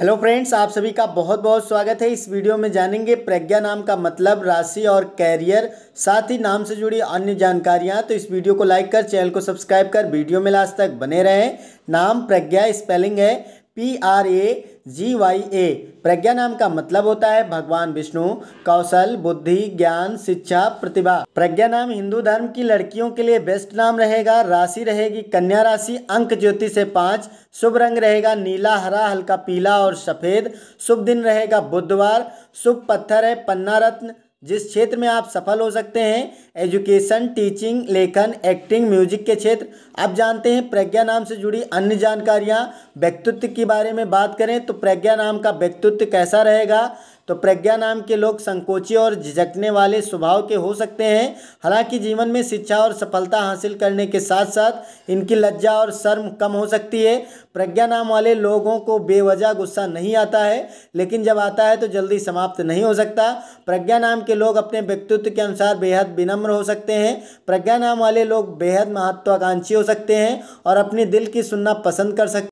hello friends आप सभी का बहुत बहुत स्वागत है इस वीडियो में जानेंगे प्रज्ञा नाम का मतलब राशि और कैरियर साथ ही नाम से जुड़ी अन्य जानकारियां तो इस वीडियो को लाइक कर चैनल को सब्सक्राइब कर वीडियो में लास्ट तक बने रहें नाम प्रज्ञा स्पेलिंग है P R A G Y A Pragya नाम का मतलब होता है भगवान विष्णु कौशल बुद्धि ज्ञान शिक्षा प्रतिभा प्रज्ञा नाम हिंदू धर्म की लड़कियों के लिए बेस्ट नाम रहेगा राशि रहेगी कन्या राशि अंक ज्योति से पाँच शुभ रंग रहेगा नीला हरा हल्का पीला और सफ़ेद शुभ दिन रहेगा बुधवार शुभ पत्थर है पन्ना रत्न जिस क्षेत्र में आप सफल हो सकते हैं एजुकेशन टीचिंग लेखन एक्टिंग म्यूजिक के क्षेत्र आप जानते हैं प्रज्ञा नाम से जुड़ी अन्य जानकारियाँ व्यक्तित्व के बारे में बात करें तो प्रज्ञा नाम का व्यक्तित्व कैसा रहेगा तो प्रज्ञा नाम के लोग संकोची और झिझकने वाले स्वभाव के हो सकते हैं हालांकि जीवन में शिक्षा और सफलता हासिल करने के साथ साथ इनकी लज्जा और शर्म कम हो सकती है प्रज्ञा नाम वाले लोगों को बेवजह गुस्सा नहीं आता है लेकिन जब आता है तो जल्दी समाप्त नहीं हो सकता प्रज्ञा नाम के लोग अपने व्यक्तित्व के अनुसार बेहद विनम्र हो सकते हैं प्रज्ञा नाम वाले लोग बेहद महत्वाकांक्षी हो सकते हैं और अपने दिल की सुनना पसंद कर सकते